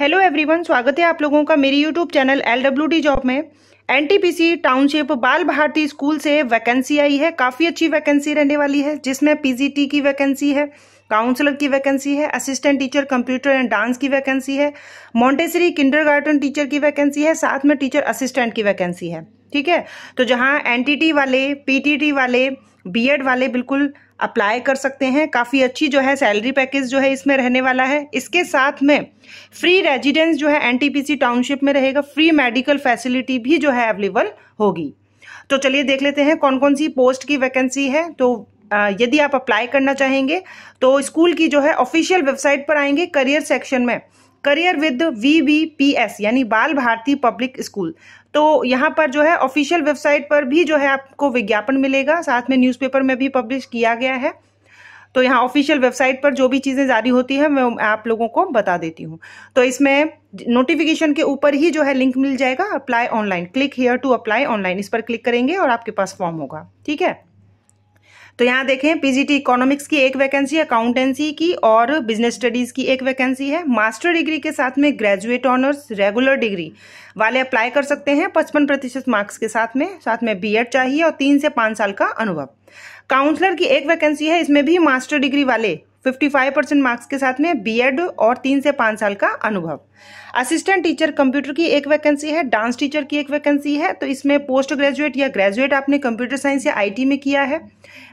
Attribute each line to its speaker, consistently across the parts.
Speaker 1: hello everyone स्वागत है आप लोगों का मेरी YouTube channel L W D job में NTPC township Bal Bharati school से वैकेंसी आई है काफ़ी अच्छी वैकेंसी रहने वाली है जिसमें पीजीटी की वैकेंसी है काउंसलर की वैकेंसी है assistant teacher computer and dance की वैकेंसी है मॉन्टेसरी किंडर टीचर की वैकेंसी है साथ में टीचर असिस्टेंट की वैकेंसी है ठीक है तो जहाँ एन वाले पी वाले बी वाले बिल्कुल अप्लाई कर सकते हैं काफ़ी अच्छी जो है सैलरी पैकेज जो है इसमें रहने वाला है इसके साथ में फ्री रेजिडेंस जो है एनटीपीसी टाउनशिप में रहेगा फ्री मेडिकल फैसिलिटी भी जो है अवेलेबल होगी तो चलिए देख लेते हैं कौन कौन सी पोस्ट की वैकेंसी है तो यदि आप अप्लाई करना चाहेंगे तो स्कूल की जो है ऑफिशियल वेबसाइट पर आएंगे करियर सेक्शन में career with V B P S यानी बाल भारती पब्लिक स्कूल तो यहाँ पर जो है ऑफिशियल वेबसाइट पर भी जो है आपको विज्ञापन मिलेगा साथ में न्यूज़पेपर में भी पब्लिश किया गया है तो यहाँ ऑफिशियल वेबसाइट पर जो भी चीज़ें जारी होती है मैं आप लोगों को बता देती हूँ तो इसमें नोटिफिकेशन के ऊपर ही जो है लिंक मिल जाएगा apply online click here to apply online इस पर क्लिक करेंगे और आपके पास फॉर्म होगा ठीक है तो यहाँ देखें पीजीटी इकोनॉमिक्स की एक वैकेंसी अकाउंटेंसी की और बिजनेस स्टडीज़ की एक वैकेंसी है मास्टर डिग्री के साथ में ग्रेजुएट ऑनर्स रेगुलर डिग्री वाले अप्लाई कर सकते हैं पचपन प्रतिशत मार्क्स के साथ में साथ में बीएड चाहिए और तीन से पाँच साल का अनुभव काउंसलर की एक वैकेंसी है इसमें भी मास्टर डिग्री वाले 55 परसेंट मार्क्स के साथ में बीएड और तीन से पाँच साल का अनुभव असिस्टेंट टीचर कंप्यूटर की एक वैकेंसी है डांस टीचर की एक वैकेंसी है तो इसमें पोस्ट ग्रेजुएट या ग्रेजुएट आपने कंप्यूटर साइंस या आईटी में किया है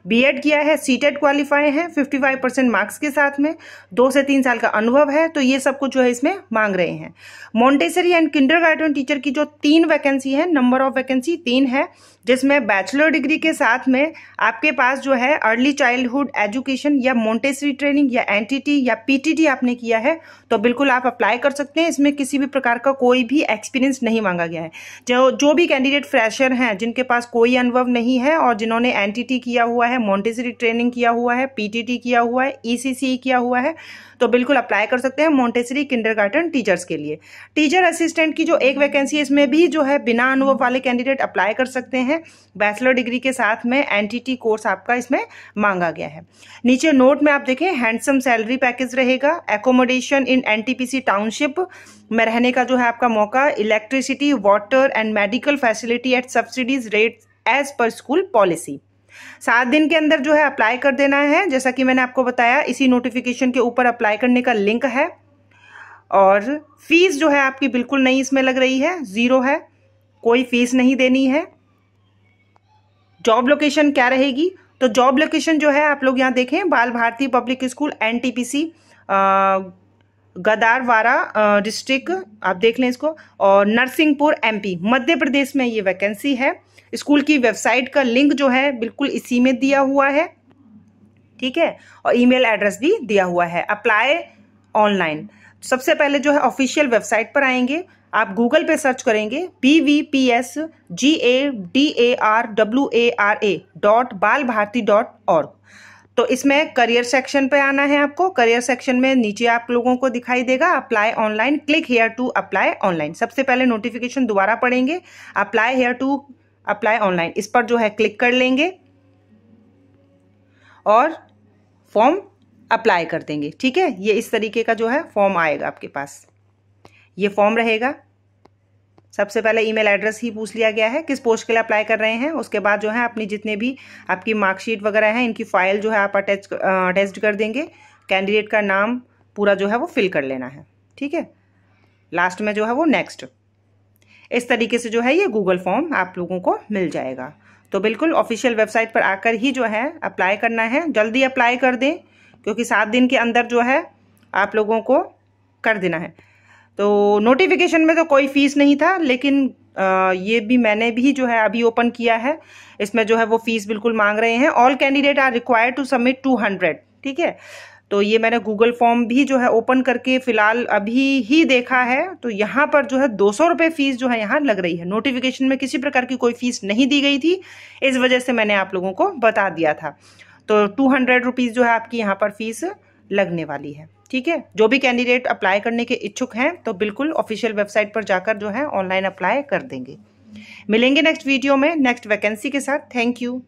Speaker 1: बीएड किया है सीटेड क्वालिफाई है 55 परसेंट मार्क्स के साथ में दो से तीन साल का अनुभव है तो ये सब कुछ जो है इसमें मांग रहे हैं मोन्टेसरी एंड किंडर टीचर की जो तीन वैकेंसी है नंबर ऑफ वैकेंसी तीन है जिसमें बैचलर डिग्री के साथ में आपके पास जो है अर्ली चाइल्डहुड एजुकेशन या मोन्टेसरी ट्रेनिंग या एनटीटी या पीटीटी आपने किया है तो बिल्कुल आप अप्लाई कर सकते हैं इसमें किसी भी प्रकार का कोई भी एक्सपीरियंस नहीं मांगा गया है जो जो भी कैंडिडेट फ्रेशर हैं जिनके पास कोई अनुभव नहीं है और जिन्होंने एन किया हुआ है मोन्टेसरी ट्रेनिंग किया हुआ है पी किया हुआ है ई e e किया हुआ है तो बिल्कुल अप्लाई कर सकते हैं मोन्टेसरी किंडर टीचर्स के लिए टीचर असिस्टेंट की जो एक वैकेंसी इसमें भी जो है बिना अनुभव वाले कैंडिडेट अप्लाई कर सकते हैं बैचलर डिग्री के साथ में एनटीटी कोर्स आपका इसमें मांगा गया है नीचे नोट में आप देखें में हैंडसम सैलरी पैकेज रहेगा एकोमोडेशन इन एनटीपीसी टाउनशिप में रहने का जो है आपका मौका electricity water and medical facility at subsidies rate as per school policy सात दिन के अंदर जो है अप्लाई कर देना है जैसा कि मैंने आपको बताया इसी नोटिफिकेशन के ऊपर अप्लाई करने का लिंक है और फीस जो है आपकी बिल्कुल नहीं इसमें लग रही है ज़ीरो है कोई फीस नहीं देनी है जॉब लोकेशन क्या रहेगी तो जॉब लोकेशन जो है आप लोग यहाँ देखें Bal Bharati public school N T P C Gadarwara district आप देख लें इसको और नरसिंहपुर एमपी मध्य प्रदेश में ये वैकेंसी है स्कूल की वेबसाइट का लिंक जो है बिल्कुल इसी में दिया हुआ है ठीक है और ईमेल एड्रेस भी दिया हुआ है अप्लाई ऑनलाइन सबसे पहले जो है ऑफिशियल वेबसाइट पर आएंगे आप गूगल पे सर्च करेंगे P V P S G A D A R W A R A dot Bal Bharati dot और तो इसमें करियर सेक्शन पे आना है आपको करियर सेक्शन में नीचे आप लोगों को दिखाई देगा apply online click here to apply online सबसे पहले नोटिफिकेशन दोबारा पढ़ेंगे apply here to apply online इस पर जो है क्लिक कर लेंगे और फॉर्म अप्लाई कर देंगे ठीक है ये इस तरीके का जो है फॉर्म आएगा आपके पास ये फॉर्म रहेगा सबसे पहले ईमेल एड्रेस ही पूछ लिया गया है किस पोस्ट के लिए अप्लाई कर रहे हैं उसके बाद जो है अपनी जितने भी आपकी मार्कशीट वगैरह हैं इनकी फाइल जो है आप अटैच अटैच कर देंगे कैंडिडेट का नाम पूरा जो है वो फिल कर लेना है ठीक है लास्ट में जो है वो नेक्स्ट इस तरीके से जो है ये गूगल फॉर्म आप लोगों को मिल जाएगा तो बिल्कुल ऑफिशियल वेबसाइट पर आकर ही जो है अप्लाई करना है जल्दी अप्लाई कर दें क्योंकि सात दिन के अंदर जो है आप लोगों को कर देना है तो नोटिफिकेशन में तो कोई फीस नहीं था लेकिन आ, ये भी मैंने भी जो है अभी ओपन किया है इसमें जो है वो फीस बिल्कुल मांग रहे हैं all candidate are required to submit two hundred ठीक है तो ये मैंने गूगल फॉर्म भी जो है ओपन करके फिलहाल अभी ही देखा है तो यहाँ पर जो है दो सौ रुपये फीस जो है यहाँ लग रही है नोटिफिकेशन में किसी प्रकार की कोई फीस नहीं दी गई थी इस वजह से मैंने आप लोगों को बता दिया था तो टू हंड्रेड रुपीज़ जो है आपकी यहाँ पर फीस लगने वाली है ठीक है जो भी कैंडिडेट अप्लाई करने के इच्छुक हैं तो बिल्कुल ऑफिशियल वेबसाइट पर जाकर जो है ऑनलाइन अप्लाई कर देंगे मिलेंगे नेक्स्ट वीडियो में नेक्स्ट वैकेंसी के साथ थैंक यू